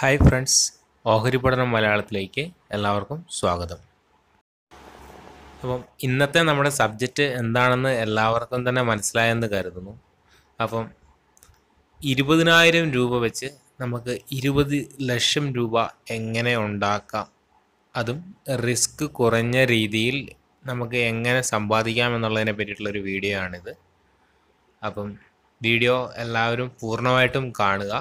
hi friends ഓഹരി പഠനം മലയാളത്തിലേക്ക് എല്ലാവർക്കും സ്വാഗതം അപ്പം ഇന്നത്തെ നമ്മുടെ സബ്ജക്റ്റ് എന്താണെന്ന് എല്ലാവർക്കും തന്നെ മനസ്സിലായെന്ന് കരുതുന്നു അപ്പം ഇരുപതിനായിരം രൂപ വെച്ച് നമുക്ക് ഇരുപത് ലക്ഷം രൂപ എങ്ങനെ ഉണ്ടാക്കാം അതും റിസ്ക് കുറഞ്ഞ രീതിയിൽ നമുക്ക് എങ്ങനെ സമ്പാദിക്കാം എന്നുള്ളതിനെ പറ്റിയിട്ടുള്ളൊരു വീഡിയോ ആണിത് അപ്പം വീഡിയോ എല്ലാവരും പൂർണ്ണമായിട്ടും കാണുക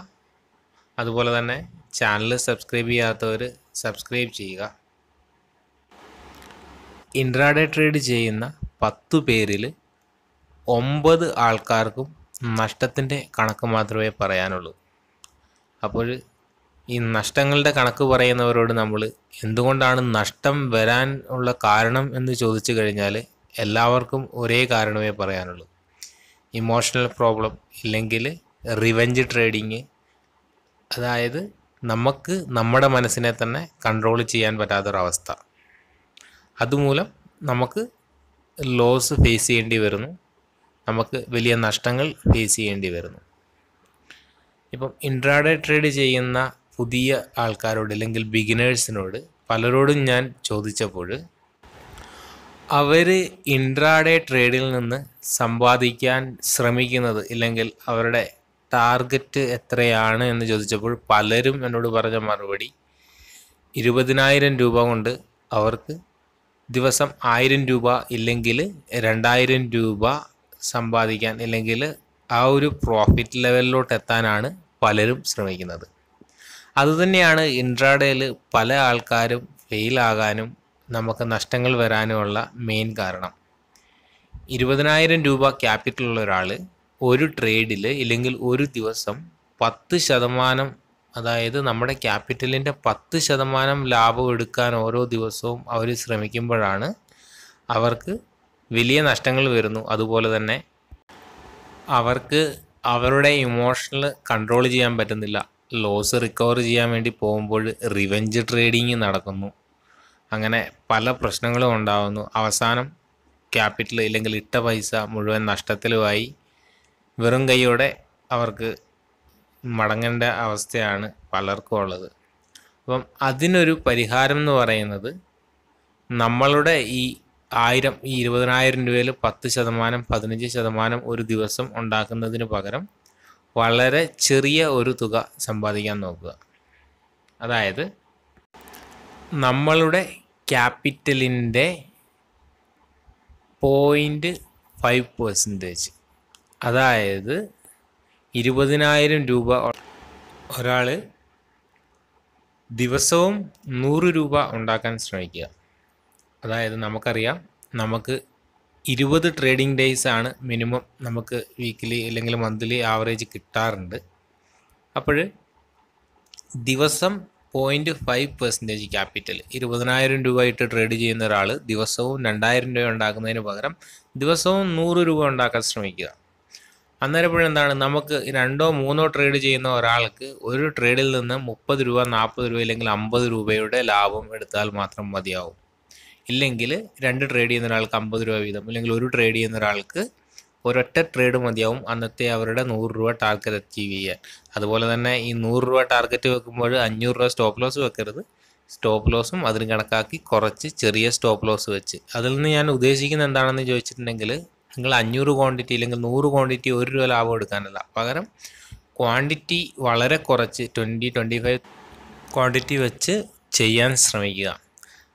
അതുപോലെ തന്നെ ചാനൽ സബ്സ്ക്രൈബ് ചെയ്യാത്തവർ സബ്സ്ക്രൈബ് ചെയ്യുക ഇൻട്രാഡേ ട്രേഡ് ചെയ്യുന്ന പത്ത് പേരിൽ ഒമ്പത് ആൾക്കാർക്കും നഷ്ടത്തിൻ്റെ കണക്ക് മാത്രമേ പറയാനുള്ളൂ അപ്പോൾ ഈ നഷ്ടങ്ങളുടെ കണക്ക് പറയുന്നവരോട് നമ്മൾ എന്തുകൊണ്ടാണ് നഷ്ടം വരാൻ ഉള്ള കാരണം എന്ന് ചോദിച്ചു കഴിഞ്ഞാൽ എല്ലാവർക്കും ഒരേ കാരണമേ പറയാനുള്ളൂ ഇമോഷണൽ പ്രോബ്ലം ഇല്ലെങ്കിൽ റിവഞ്ച് ട്രേഡിങ് അതായത് നമുക്ക് നമ്മുടെ മനസ്സിനെ തന്നെ കൺട്രോൾ ചെയ്യാൻ പറ്റാത്തൊരവസ്ഥ അതുമൂലം നമുക്ക് ലോസ് ഫേസ് ചെയ്യേണ്ടി വരുന്നു നമുക്ക് വലിയ നഷ്ടങ്ങൾ ഫേസ് ചെയ്യേണ്ടി വരുന്നു ഇപ്പം ഇൻട്രാഡേ ട്രേഡ് ചെയ്യുന്ന പുതിയ ആൾക്കാരോട് അല്ലെങ്കിൽ ബിഗിനേഴ്സിനോട് പലരോടും ഞാൻ ചോദിച്ചപ്പോൾ അവർ ഇൻട്രാഡേ ട്രേഡിൽ നിന്ന് സമ്പാദിക്കാൻ ശ്രമിക്കുന്നത് ഇല്ലെങ്കിൽ അവരുടെ ടാർഗറ്റ് എത്രയാണ് എന്ന് ചോദിച്ചപ്പോൾ പലരും എന്നോട് പറഞ്ഞ മറുപടി ഇരുപതിനായിരം രൂപ കൊണ്ട് അവർക്ക് ദിവസം ആയിരം രൂപ ഇല്ലെങ്കിൽ രണ്ടായിരം രൂപ സമ്പാദിക്കാൻ ഇല്ലെങ്കിൽ ആ ഒരു പ്രോഫിറ്റ് ലെവലിലോട്ട് എത്താനാണ് പലരും ശ്രമിക്കുന്നത് അതുതന്നെയാണ് ഇൻട്രാഡേയിൽ പല ആൾക്കാരും ഫെയിലാകാനും നമുക്ക് നഷ്ടങ്ങൾ വരാനുമുള്ള മെയിൻ കാരണം ഇരുപതിനായിരം രൂപ ക്യാപിറ്റലുള്ള ഒരാൾ ഒരു ട്രേഡിൽ ഇല്ലെങ്കിൽ ഒരു ദിവസം പത്ത് ശതമാനം അതായത് നമ്മുടെ ക്യാപിറ്റലിൻ്റെ പത്ത് ശതമാനം ലാഭം എടുക്കാൻ ഓരോ ദിവസവും അവർ ശ്രമിക്കുമ്പോഴാണ് അവർക്ക് വലിയ നഷ്ടങ്ങൾ വരുന്നു അതുപോലെ തന്നെ അവർക്ക് അവരുടെ ഇമോഷണൽ കൺട്രോൾ ചെയ്യാൻ പറ്റുന്നില്ല ലോസ് റിക്കവർ ചെയ്യാൻ വേണ്ടി പോകുമ്പോൾ റിവെഞ്ച് ട്രേഡിങ് നടക്കുന്നു അങ്ങനെ പല പ്രശ്നങ്ങളും ഉണ്ടാകുന്നു അവസാനം ക്യാപിറ്റൽ ഇല്ലെങ്കിൽ ഇട്ട പൈസ മുഴുവൻ നഷ്ടത്തിലുമായി വെറും കൈയോടെ അവർക്ക് മടങ്ങേണ്ട അവസ്ഥയാണ് പലർക്കും ഉള്ളത് അപ്പം അതിനൊരു പരിഹാരം എന്ന് പറയുന്നത് നമ്മളുടെ ഈ ആയിരം ഈ ഇരുപതിനായിരം രൂപയിൽ പത്ത് ശതമാനം പതിനഞ്ച് ശതമാനം ഒരു ദിവസം ഉണ്ടാക്കുന്നതിന് പകരം വളരെ ചെറിയ ഒരു തുക സമ്പാദിക്കാൻ നോക്കുക അതായത് നമ്മളുടെ ക്യാപിറ്റലിൻ്റെ പോയിൻറ്റ് ഫൈവ് പെർസെൻറ്റേജ് അതായത് ഇരുപതിനായിരം രൂപ ഒരാൾ ദിവസവും നൂറ് രൂപ ഉണ്ടാക്കാൻ ശ്രമിക്കുക അതായത് നമുക്കറിയാം നമുക്ക് ഇരുപത് ട്രേഡിംഗ് ഡേയ്സ് ആണ് മിനിമം നമുക്ക് വീക്കിലി അല്ലെങ്കിൽ മന്ത്ലി ആവറേജ് കിട്ടാറുണ്ട് അപ്പോൾ ദിവസം പോയിൻറ്റ് ഫൈവ് പെർസെൻറ്റേജ് ക്യാപിറ്റൽ ഇരുപതിനായിരം രൂപ ഇട്ട് ട്രേഡ് ചെയ്യുന്ന ഒരാൾ ദിവസവും രണ്ടായിരം രൂപ ഉണ്ടാക്കുന്നതിന് പകരം ദിവസവും നൂറ് രൂപ ഉണ്ടാക്കാൻ ശ്രമിക്കുക അന്നേരപ്പോഴെന്താണ് നമുക്ക് രണ്ടോ മൂന്നോ ട്രേഡ് ചെയ്യുന്ന ഒരാൾക്ക് ഒരു ട്രേഡിൽ നിന്ന് മുപ്പത് രൂപ നാൽപ്പത് രൂപ അല്ലെങ്കിൽ അമ്പത് രൂപയുടെ ലാഭം എടുത്താൽ മാത്രം മതിയാവും ഇല്ലെങ്കിൽ രണ്ട് ട്രേഡ് ചെയ്യുന്ന ഒരാൾക്ക് അമ്പത് രൂപ വീതം അല്ലെങ്കിൽ ഒരു ട്രേഡ് ചെയ്യുന്ന ഒരാൾക്ക് ഒരൊറ്റ ട്രേഡ് മതിയാവും അന്നത്തെ അവരുടെ നൂറ് രൂപ ടാർഗറ്റ് അച്ചീവ് ചെയ്യാൻ അതുപോലെ തന്നെ ഈ നൂറ് രൂപ ടാർഗറ്റ് വെക്കുമ്പോൾ അഞ്ഞൂറ് രൂപ സ്റ്റോപ്പ് ലോസ് വെക്കരുത് സ്റ്റോപ്പ് ലോസും അതിന് കണക്കാക്കി കുറച്ച് ചെറിയ സ്റ്റോപ്പ് ലോസ് വെച്ച് അതിൽ നിന്ന് ഞാൻ ഉദ്ദേശിക്കുന്നത് എന്താണെന്ന് ചോദിച്ചിട്ടുണ്ടെങ്കിൽ നിങ്ങൾ അഞ്ഞൂറ് ക്വാണ്ടിറ്റി അല്ലെങ്കിൽ നൂറ് ക്വാണ്ടിറ്റി ഒരു രൂപ ലാഭം എടുക്കാനല്ല പകരം ക്വാണ്ടിറ്റി വളരെ കുറച്ച് ട്വൻറ്റി ട്വൻറ്റി ഫൈവ് ക്വാണ്ടിറ്റി വെച്ച് ചെയ്യാൻ ശ്രമിക്കുക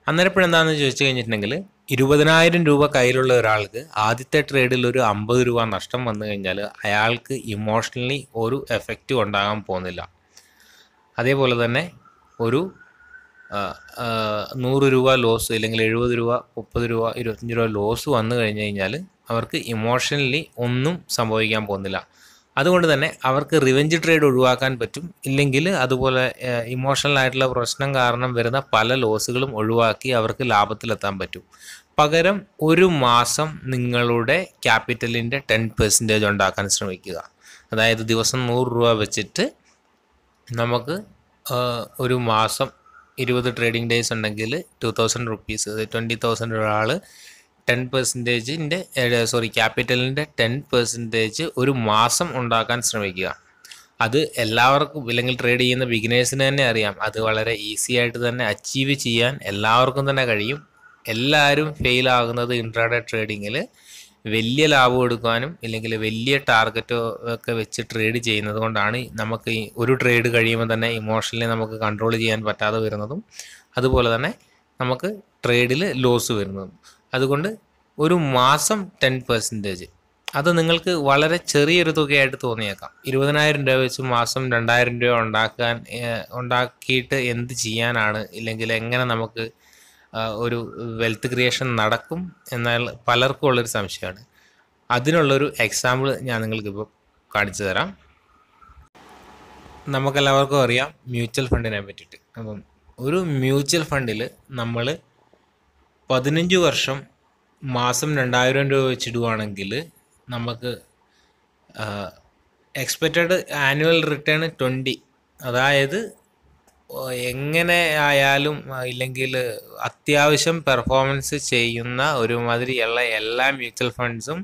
അന്നേരപ്പോഴെന്താണെന്ന് ചോദിച്ചു കഴിഞ്ഞിട്ടുണ്ടെങ്കിൽ ഇരുപതിനായിരം രൂപ കയ്യിലുള്ള ഒരാൾക്ക് ആദ്യത്തെ ട്രേഡിൽ ഒരു അമ്പത് രൂപ നഷ്ടം വന്നു കഴിഞ്ഞാൽ അയാൾക്ക് ഇമോഷണലി ഒരു എഫക്റ്റും ഉണ്ടാകാൻ പോകുന്നില്ല അതേപോലെ തന്നെ ഒരു നൂറ് രൂപ ലോസ് അല്ലെങ്കിൽ എഴുപത് രൂപ മുപ്പത് രൂപ ഇരുപത്തഞ്ച് രൂപ ലോസ് വന്നു കഴിഞ്ഞ് കഴിഞ്ഞാൽ അവർക്ക് ഇമോഷണലി ഒന്നും സംഭവിക്കാൻ പോകുന്നില്ല അതുകൊണ്ട് തന്നെ അവർക്ക് റിവെഞ്ച് ട്രേഡ് ഒഴിവാക്കാൻ പറ്റും ഇല്ലെങ്കിൽ അതുപോലെ ഇമോഷണൽ ആയിട്ടുള്ള പ്രശ്നം കാരണം വരുന്ന പല ലോസുകളും ഒഴിവാക്കി അവർക്ക് ലാഭത്തിലെത്താൻ പറ്റും പകരം ഒരു മാസം നിങ്ങളുടെ ക്യാപിറ്റലിൻ്റെ ടെൻ പെർസെൻറ്റേജ് ഉണ്ടാക്കാൻ ശ്രമിക്കുക അതായത് ദിവസം നൂറ് രൂപ വെച്ചിട്ട് നമുക്ക് ഒരു മാസം ഇരുപത് ട്രേഡിംഗ് ഡേയ്സ് ഉണ്ടെങ്കിൽ two thousand rupees twenty thousand ഒരാൾ ടെൻ പെർസെൻറ്റേജിൻ്റെ സോറി ക്യാപിറ്റലിൻ്റെ ടെൻ പെർസെൻറ്റേജ് ഒരു മാസം ഉണ്ടാക്കാൻ ശ്രമിക്കുക അത് എല്ലാവർക്കും ഇല്ലെങ്കിൽ ട്രേഡ് ചെയ്യുന്ന ബിഗിനേഴ്സിന് തന്നെ അറിയാം അത് വളരെ ഈസി ആയിട്ട് തന്നെ അച്ചീവ് ചെയ്യാൻ എല്ലാവർക്കും തന്നെ കഴിയും എല്ലാവരും ഫെയിൽ ആകുന്നത് ഇൻട്രാഡേ ട്രേഡിങ്ങിൽ വലിയ ലാഭം എടുക്കാനും ഇല്ലെങ്കിൽ വലിയ ടാർഗറ്റോ ഒക്കെ വെച്ച് ട്രേഡ് ചെയ്യുന്നത് കൊണ്ടാണ് നമുക്ക് ഒരു ട്രേഡ് കഴിയുമ്പോൾ തന്നെ ഇമോഷണലി നമുക്ക് കൺട്രോൾ ചെയ്യാൻ പറ്റാതെ വരുന്നതും അതുപോലെ തന്നെ നമുക്ക് ട്രേഡിൽ ലോസ് വരുന്നത് അതുകൊണ്ട് ഒരു മാസം ടെൻ പെർസെൻറ്റേജ് അത് നിങ്ങൾക്ക് വളരെ ചെറിയൊരു തുകയായിട്ട് തോന്നിയേക്കാം ഇരുപതിനായിരം രൂപ വെച്ച് മാസം രണ്ടായിരം രൂപ ഉണ്ടാക്കാൻ ഉണ്ടാക്കിയിട്ട് എന്ത് ചെയ്യാനാണ് ഇല്ലെങ്കിൽ എങ്ങനെ നമുക്ക് ഒരു വെൽത്ത് ക്രിയേഷൻ നടക്കും എന്നാൽ പലർക്കും ഉള്ളൊരു സംശയമാണ് അതിനുള്ളൊരു എക്സാമ്പിൾ ഞാൻ നിങ്ങൾക്കിപ്പോൾ കാണിച്ചു തരാം നമുക്കെല്ലാവർക്കും അറിയാം മ്യൂച്വൽ ഫണ്ടിനെ പറ്റിയിട്ട് അപ്പം ഒരു മ്യൂച്വൽ ഫണ്ടിൽ നമ്മൾ പതിനഞ്ച് വർഷം മാസം രണ്ടായിരം രൂപ വെച്ചിടുവാണെങ്കിൽ നമുക്ക് എക്സ്പെക്റ്റഡ് ആനുവൽ റിട്ടേൺ ട്വൻറ്റി അതായത് എങ്ങനെ ആയാലും ഇല്ലെങ്കിൽ അത്യാവശ്യം പെർഫോമൻസ് ചെയ്യുന്ന ഒരുമാതിരിയുള്ള എല്ലാ മ്യൂച്വൽ ഫണ്ട്സും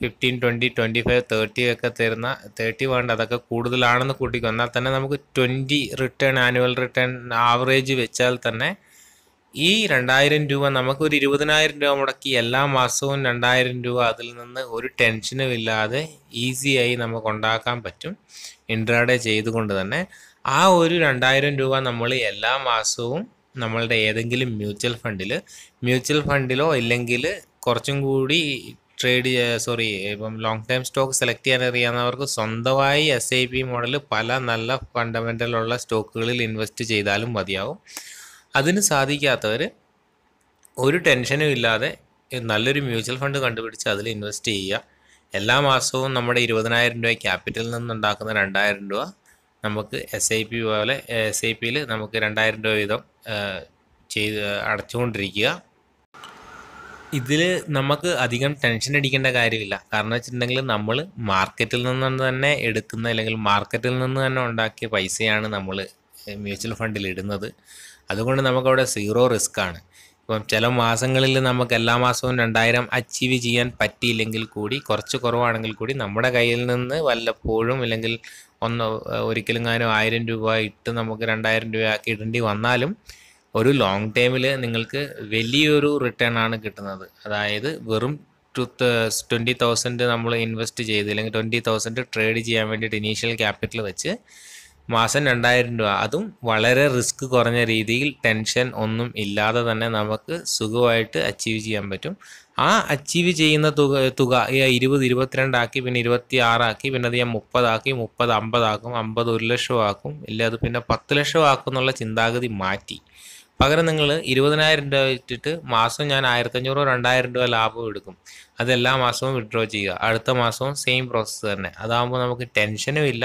fifteen twenty twenty five thirty ഒക്കെ തരുന്ന തേർട്ടി വേണ്ട അതൊക്കെ കൂടുതലാണെന്ന് കൂട്ടിക്കൊന്നാൽ തന്നെ നമുക്ക് twenty return annual return average വെച്ചാൽ തന്നെ ഈ രണ്ടായിരം രൂപ നമുക്കൊരു ഇരുപതിനായിരം രൂപ മുടക്കി എല്ലാ മാസവും രണ്ടായിരം രൂപ അതിൽ നിന്ന് ഒരു ടെൻഷനും ഇല്ലാതെ ഈസിയായി നമുക്ക് ഉണ്ടാക്കാൻ പറ്റും ഇൻട്രാഡേ ചെയ്തുകൊണ്ട് തന്നെ ആ ഒരു രണ്ടായിരം രൂപ നമ്മൾ എല്ലാ മാസവും നമ്മളുടെ ഏതെങ്കിലും മ്യൂച്വൽ ഫണ്ടിൽ മ്യൂച്വൽ ഫണ്ടിലോ ഇല്ലെങ്കിൽ കുറച്ചും കൂടി ട്രേഡ് സോറി ഇപ്പം ലോങ് ടൈം സ്റ്റോക്ക് സെലക്ട് ചെയ്യാൻ അറിയാവുന്നവർക്ക് സ്വന്തമായി എസ് ഐ പി മോഡൽ പല നല്ല ഫണ്ടമെൻ്റലുള്ള സ്റ്റോക്കുകളിൽ ഇൻവെസ്റ്റ് ചെയ്താലും മതിയാവും അതിന് സാധിക്കാത്തവർ ഒരു ടെൻഷനും ഇല്ലാതെ നല്ലൊരു മ്യൂച്വൽ ഫണ്ട് കണ്ടുപിടിച്ച് അതിൽ ഇൻവെസ്റ്റ് ചെയ്യുക എല്ലാ മാസവും നമ്മുടെ ഇരുപതിനായിരം രൂപ ക്യാപിറ്റലിൽ നിന്നുണ്ടാക്കുന്ന രണ്ടായിരം രൂപ നമുക്ക് എസ് ഐ പി പോലെ എസ് ഐ പിയിൽ നമുക്ക് രണ്ടായിരം രൂപ വീതം ചെയ്ത് അടച്ചുകൊണ്ടിരിക്കുക ഇതിൽ നമുക്ക് അധികം ടെൻഷൻ അടിക്കേണ്ട കാര്യമില്ല കാരണം വെച്ചിട്ടുണ്ടെങ്കിൽ നമ്മൾ മാർക്കറ്റിൽ നിന്ന് തന്നെ എടുക്കുന്ന അല്ലെങ്കിൽ മാർക്കറ്റിൽ നിന്ന് തന്നെ ഉണ്ടാക്കിയ പൈസയാണ് നമ്മൾ മ്യൂച്വൽ ഫണ്ടിൽ ഇടുന്നത് അതുകൊണ്ട് നമുക്കവിടെ സീറോ റിസ്ക് ആണ് ഇപ്പം ചില മാസങ്ങളിൽ നമുക്ക് എല്ലാ മാസവും രണ്ടായിരം അച്ചീവ് ചെയ്യാൻ പറ്റിയില്ലെങ്കിൽ കൂടി കുറച്ച് കുറവാണെങ്കിൽ കൂടി നമ്മുടെ കയ്യിൽ നിന്ന് വല്ലപ്പോഴും ഇല്ലെങ്കിൽ ഒന്ന് ഒരിക്കലും കാനും ആയിരം രൂപ ഇട്ട് നമുക്ക് രണ്ടായിരം ആക്കി ഇടേണ്ടി വന്നാലും ഒരു ലോങ് ടൈമിൽ നിങ്ങൾക്ക് വലിയൊരു റിട്ടേൺ ആണ് കിട്ടുന്നത് അതായത് വെറും ടു ട്വൻറ്റി തൗസൻഡ് നമ്മൾ ഇൻവെസ്റ്റ് ചെയ്ത് അല്ലെങ്കിൽ ട്വൻറ്റി തൗസൻഡ് ട്രേഡ് ചെയ്യാൻ വേണ്ടിയിട്ട് ഇനീഷ്യൽ ക്യാപിറ്റൽ വെച്ച് മാസം രണ്ടായിരം രൂപ അതും വളരെ റിസ്ക് കുറഞ്ഞ രീതിയിൽ ടെൻഷൻ ഒന്നും ഇല്ലാതെ തന്നെ നമുക്ക് സുഖമായിട്ട് അച്ചീവ് ചെയ്യാൻ പറ്റും ആ അച്ചീവ് ചെയ്യുന്ന തുക തുക ഇരുപത് ഇരുപത്തിരണ്ടാക്കി പിന്നെ ഇരുപത്തി ആറാക്കി പിന്നെ അത് ഞാൻ മുപ്പതാക്കി മുപ്പത് അമ്പതാക്കും അമ്പത് ഒരു ലക്ഷം ആക്കും ഇല്ല അത് പിന്നെ പത്ത് ലക്ഷം ആക്കും എന്നുള്ള ചിന്താഗതി മാറ്റി പകരം നിങ്ങൾ ഇരുപതിനായിരം രൂപ വെച്ചിട്ട് മാസം ഞാൻ ആയിരത്തഞ്ഞൂറോ രണ്ടായിരം രൂപ ലാഭം എടുക്കും അതെല്ലാ മാസവും വിഡ്രോ ചെയ്യുക അടുത്ത മാസവും സെയിം പ്രോസസ്സ് തന്നെ അതാകുമ്പോൾ നമുക്ക് ടെൻഷനും ഇല്ല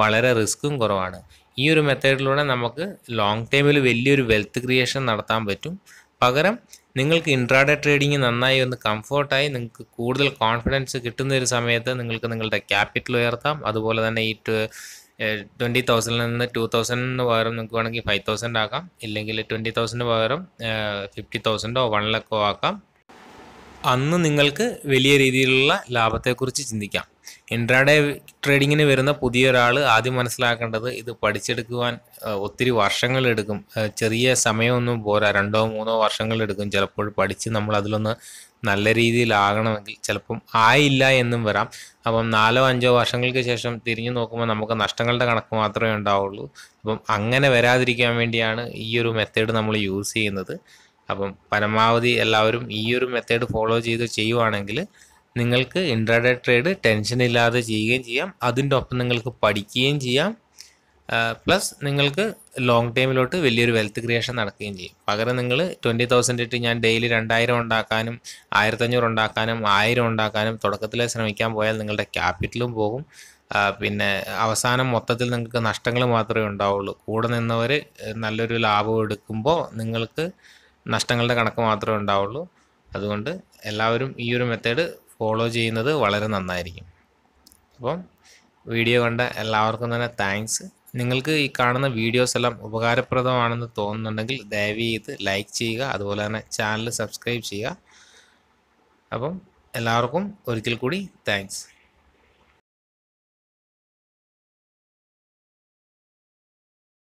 വളരെ റിസ്ക്കും കുറവാണ് ഈ ഒരു മെത്തേഡിലൂടെ നമുക്ക് ലോങ് ടൈമിൽ വലിയൊരു വെൽത്ത് ക്രിയേഷൻ നടത്താൻ പറ്റും പകരം നിങ്ങൾക്ക് ഇൻട്രാഡേ ട്രേഡിംഗ് നന്നായി ഒന്ന് കംഫർട്ടായി നിങ്ങൾക്ക് കൂടുതൽ കോൺഫിഡൻസ് കിട്ടുന്ന ഒരു സമയത്ത് നിങ്ങൾക്ക് നിങ്ങളുടെ ക്യാപിറ്റൽ ഉയർത്താം അതുപോലെ തന്നെ ഈ ട്വൻറ്റി തൗസൻഡിൽ നിന്ന് ടു തൗസൻഡിന് പകരം നിങ്ങൾക്ക് വേണമെങ്കിൽ ഫൈവ് തൗസൻഡ് ആക്കാം ഇല്ലെങ്കിൽ ട്വൻറ്റി തൗസൻഡ് പകരം ഫിഫ്റ്റി തൗസൻഡോ വൺ ലക്കോ ആക്കാം അന്ന് നിങ്ങൾക്ക് വലിയ രീതിയിലുള്ള ലാഭത്തെക്കുറിച്ച് ചിന്തിക്കാം ഇൻട്രാഡേ ട്രേഡിങ്ങിന് വരുന്ന പുതിയ ഒരാൾ ആദ്യം മനസ്സിലാക്കേണ്ടത് ഇത് പഠിച്ചെടുക്കുവാൻ ഒത്തിരി വർഷങ്ങളെടുക്കും ചെറിയ സമയമൊന്നും പോരാ രണ്ടോ മൂന്നോ വർഷങ്ങളെടുക്കും ചിലപ്പോൾ പഠിച്ച് നമ്മൾ അതിലൊന്ന് നല്ല രീതിയിലാകണമെങ്കിൽ ചിലപ്പം ആയില്ല എന്നും വരാം അപ്പം നാലോ അഞ്ചോ വർഷങ്ങൾക്ക് ശേഷം തിരിഞ്ഞു നോക്കുമ്പോൾ നമുക്ക് നഷ്ടങ്ങളുടെ കണക്ക് മാത്രമേ ഉണ്ടാവുള്ളൂ അപ്പം അങ്ങനെ വരാതിരിക്കാൻ വേണ്ടിയാണ് ഈ ഒരു മെത്തേഡ് നമ്മൾ യൂസ് ചെയ്യുന്നത് അപ്പം പരമാവധി എല്ലാവരും ഈ ഒരു മെത്തേഡ് ഫോളോ ചെയ്ത് ചെയ്യുവാണെങ്കിൽ നിങ്ങൾക്ക് ഇൻട്രാഡേ ട്രേഡ് ടെൻഷൻ ഇല്ലാതെ ചെയ്യുകയും ചെയ്യാം അതിൻ്റെ ഒപ്പം നിങ്ങൾക്ക് പഠിക്കുകയും ചെയ്യാം പ്ലസ് നിങ്ങൾക്ക് ലോങ് ടൈമിലോട്ട് വലിയൊരു വെൽത്ത് ക്രിയേഷൻ നടക്കുകയും ചെയ്യും പകരം നിങ്ങൾ ട്വൻറ്റി തൗസൻഡ് ഇട്ട് ഞാൻ ഡെയിലി രണ്ടായിരം ഉണ്ടാക്കാനും ആയിരത്തഞ്ഞൂറ് ഉണ്ടാക്കാനും ആയിരം ഉണ്ടാക്കാനും തുടക്കത്തിലെ ശ്രമിക്കാൻ പോയാൽ നിങ്ങളുടെ ക്യാപിറ്റലും പോകും പിന്നെ അവസാനം മൊത്തത്തിൽ നിങ്ങൾക്ക് നഷ്ടങ്ങൾ മാത്രമേ ഉണ്ടാവുള്ളൂ കൂടെ നിന്നവർ നല്ലൊരു ലാഭം എടുക്കുമ്പോൾ നിങ്ങൾക്ക് നഷ്ടങ്ങളുടെ കണക്ക് മാത്രമേ ഉണ്ടാവുള്ളൂ അതുകൊണ്ട് എല്ലാവരും ഈ ഒരു മെത്തേഡ് ഫോളോ ചെയ്യുന്നത് വളരെ നന്നായിരിക്കും അപ്പം വീഡിയോ കണ്ട എല്ലാവർക്കും തന്നെ താങ്ക്സ് നിങ്ങൾക്ക് ഈ കാണുന്ന വീഡിയോസ് എല്ലാം ഉപകാരപ്രദമാണെന്ന് തോന്നുന്നുണ്ടെങ്കിൽ ദയവി ചെയ്ത് ലൈക്ക് ചെയ്യുക അതുപോലെ തന്നെ ചാനൽ സബ്സ്ക്രൈബ് ചെയ്യുക അപ്പം എല്ലാവർക്കും ഒരിക്കൽ കൂടി താങ്ക്സ്